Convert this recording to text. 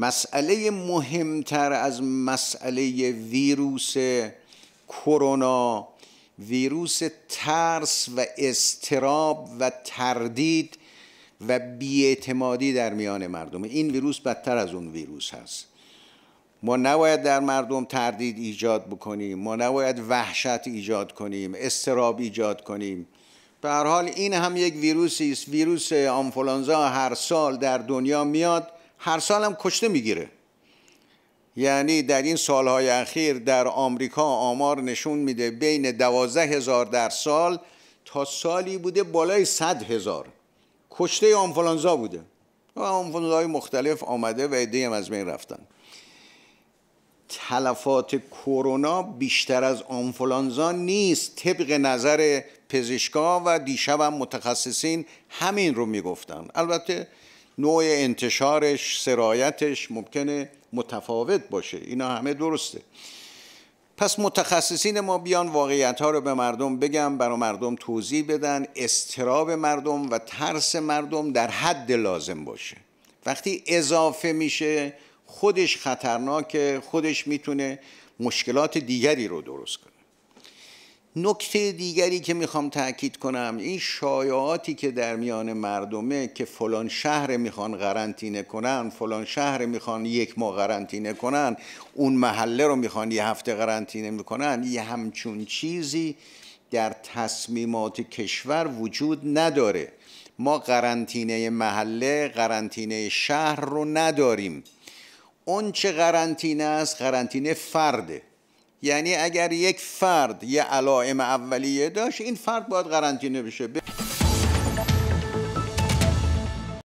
مسئله مهمتر از مسئله ویروس کرونا ویروس ترس و استراب و تردید و بیاعتمادی در میان مردم این ویروس بدتر از اون ویروس هست ما نباید در مردم تردید ایجاد بکنیم ما نباید وحشت ایجاد کنیم استراب ایجاد کنیم به هر حال این هم یک ویروسی است ویروس آنفولانزا هر سال در دنیا میاد هر سال هم کشته میگیره یعنی در این سالهای اخیر در آمریکا آمار نشون میده بین دوازده هزار در سال تا سالی بوده بالای صد هزار کشته آنفولانزا بوده های مختلف آمده و ایده از بین رفتن تلفات کرونا بیشتر از آنفولانزا نیست طبق نظر پزشکا و دیشب متخصصین همین رو میگفتن البته نوع انتشارش سرایتش ممکنه متفاوت باشه اینا همه درسته پس متخصصین ما بیان واقعیت ها رو به مردم بگم، برای مردم توضیح بدن استراب مردم و ترس مردم در حد لازم باشه وقتی اضافه میشه خودش خطرناکه خودش میتونه مشکلات دیگری رو درست کنه نکته دیگری که میخوام تاکید کنم این شایعاتی که در میان مردمه که فلان شهر میخوان قرنطینه کنن فلان شهر میخوان یک ماه قرنطینه کنن اون محله رو میخوان یه هفته قرنطینه میکنن یه همچون چیزی در تصمیمات کشور وجود نداره ما قرنطینه محله قرنطینه شهر رو نداریم اون چه قرنطینه است قرنطینه فرده یعنی اگر یک فرد یه علائم اولیه داشت این فرد باید قرنطینه بشه